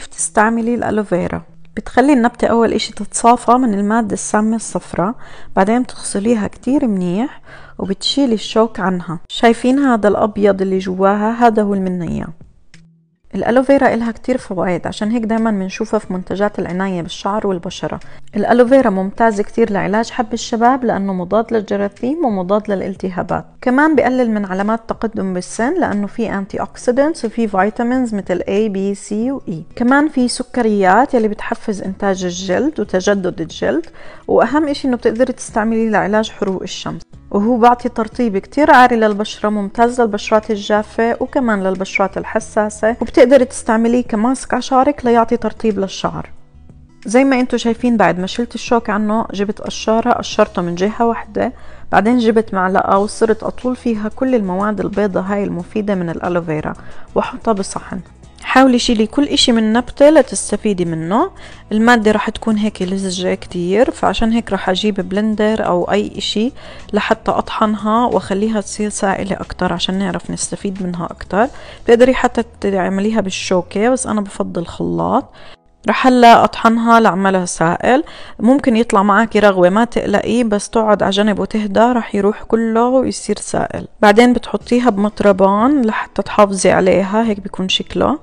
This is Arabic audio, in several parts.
كيف تستعملي الألوفيرا بتخلي النبتة أول إشي تتصافى من المادة السامة الصفراء بعدين بتغسليها كتير منيح وبتشيلي الشوك عنها شايفين هذا الأبيض اللي جواها هذا هو المنية الالوفيرا إلها كتير فوائد عشان هيك دايما بنشوفها في منتجات العناية بالشعر والبشرة الالوفيرا ممتازة كتير لعلاج حب الشباب لأنه مضاد للجراثيم ومضاد للالتهابات كمان بقلل من علامات تقدم بالسن لأنه في أنتي أوكسيدنتس وفي فيتامينز مثل A, B, C و E كمان في سكريات يلي بتحفز إنتاج الجلد وتجدد الجلد وأهم إشي إنه بتقدري تستعمليه لعلاج حروق الشمس وهو بعطي ترطيب كتير عالي للبشرة ممتاز للبشرات الجافة وكمان للبشرات الحساسة وبتقدر تستعمليه كماسك على شعرك ليعطي ترطيب للشعر زي ما انتو شايفين بعد ما شلت الشوك عنه جبت قشارة قشرته من جهة واحدة بعدين جبت معلقة وصرت أطول فيها كل المواد البيضة هاي المفيدة من الألوفيرا وأحطها بصحن حاولي شيلي كل اشي من النبتة لتستفيدي منه المادة رح تكون هيك لزجة كتير فعشان هيك رح اجيب بلندر او اي اشي لحتى اطحنها واخليها تصير سائلة اكتر عشان نعرف نستفيد منها اكتر بتقدري حتى تعمليها بالشوكة بس انا بفضل خلاط رح هلا اطحنها لاعملها سائل ممكن يطلع معك رغوة ما تقلقي بس تقعد على جنب وتهدى رح يروح كله ويصير سائل بعدين بتحطيها بمطربان لحتى تحافظي عليها هيك بيكون شكله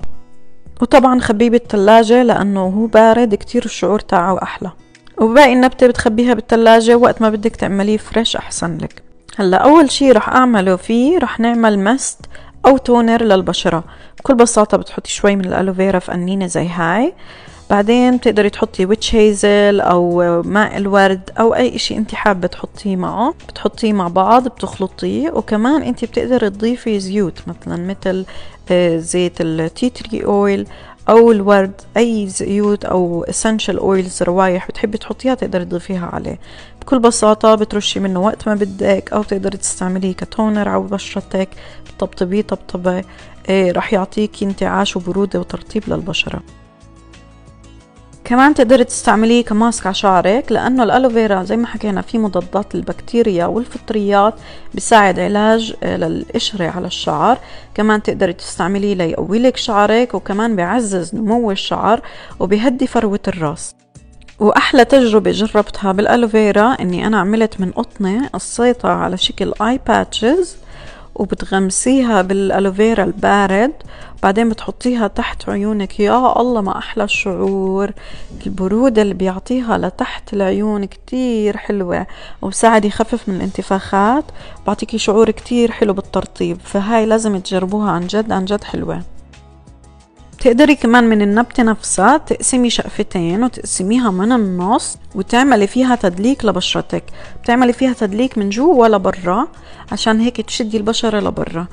وطبعا خبيه بالثلاجة لأنه هو بارد كتير الشعور تاعه أحلى وباقي النبتة بتخبيها بالثلاجة وقت ما بدك تعمليه فريش أحسن لك هلا أول شي رح أعمله فيه رح نعمل مست أو تونر للبشرة بكل بساطة بتحطي شوي من الألوفيرا في قنينة زي هاي بعدين بتقدري تحطي ويتش هيزل او ماء الورد او اي اشي انت حابه تحطيه معه بتحطيه مع بعض بتخلطيه وكمان انت بتقدري تضيفي زيوت مثلا مثل آه، زيت التي تري اويل او الورد اي زيوت او اسنشال اويلز روايح بتحبي تحطيها تقدري تضيفيها عليه بكل بساطة بترشي منه وقت ما بدك او تقدري تستعمليه كتونر على بشرتك بتطبطبيه طبطبة آه، رح يعطيك انتعاش وبرودة وترطيب للبشرة كمان تقدري تستعمليه كماسك على شعرك لانه الالوفيرا زي ما حكينا فيه مضادات البكتيريا والفطريات بساعد علاج آه، للقشره على الشعر كمان تقدري تستعمليه ليقوي لك شعرك وكمان بيعزز نمو الشعر وبيهدي فروه الراس واحلى تجربه جربتها بالالوفيرا اني انا عملت من قطنه قصيتها على شكل اي باتشز وبتغمسيها بالالوفيرا البارد بعدين بتحطيها تحت عيونك يا الله ما احلى الشعور البرودة اللي بيعطيها لتحت العيون كتير حلوة وبساعد يخفف من الانتفاخات بعطيكي شعور كتير حلو بالترطيب فهاي لازم تجربوها عن جد عن جد حلوة تقدري كمان من النبتة نفسها تقسمي شقفتين وتقسميها من النص وتعملي فيها تدليك لبشرتك بتعملي فيها تدليك من جوا لبرا عشان هيك تشدي البشرة لبرا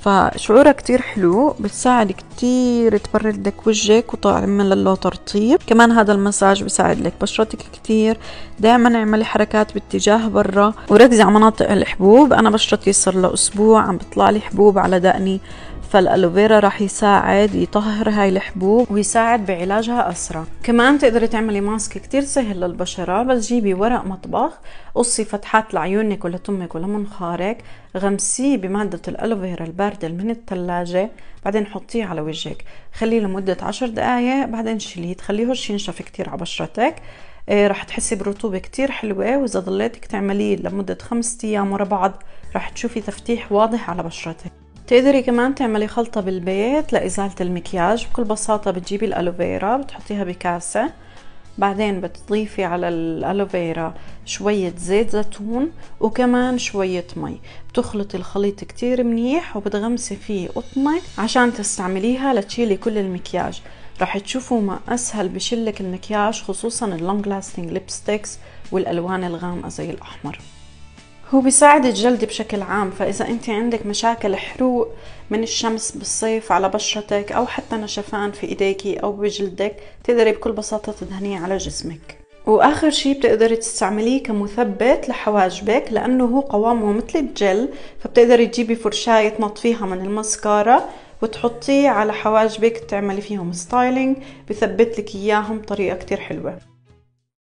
فشعورها كتير حلو بتساعد كتير تبرد لك وجهك وتعمل له ترطيب كمان هذا المساج بساعد لك بشرتك كتير دائما اعملي حركات باتجاه برا وركزي على مناطق الحبوب انا بشرتي صار لها اسبوع عم بطلع لي حبوب على دقني فالالوفيرا راح يساعد يطهر هاي الحبوب ويساعد بعلاجها اسرع كمان بتقدري تعملي ماسك كتير سهل للبشره بس جيبي ورق مطبخ قصي فتحات لعيونك ولتمك ولمنخارك غمسيه بمادة الألوفيرا الباردة من الثلاجة بعدين حطيه على وجهك خليه لمدة عشر دقايق بعدين شيليه تخليهوش ينشف كتير على بشرتك آه، رح تحسي برطوبة كتير حلوة وإذا ضليتك تعمليه لمدة خمسة أيام ورا بعض رح تشوفي تفتيح واضح على بشرتك تقدري كمان تعملي خلطة بالبيت لإزالة المكياج بكل بساطة بتجيبي الألوفيرا بتحطيها بكاسة بعدين بتضيفي على الألوفيرا شوية زيت زيتون وكمان شوية مي بتخلطي الخليط كتير منيح وبتغمسي فيه قطنة عشان تستعمليها لتشيلي كل المكياج رح تشوفوا ما أسهل بشلك المكياج خصوصا اللونج لاستنج ليبستيكس والألوان الغامقة زي الأحمر هو بيساعد الجلد بشكل عام فإذا أنت عندك مشاكل حروق من الشمس بالصيف على بشرتك أو حتى نشفان في إيديك أو بجلدك تقدري بكل بساطة تدهنيه على جسمك واخر شيء بتقدري تستعمليه كمثبت لحواجبك لانه هو قوامه مثل الجل فبتقدري تجيبي فرشاة تنطفيها من المسكارة وتحطيه على حواجبك تعملي فيهم ستايلينج بثبت لك اياهم بطريقة كتير حلوة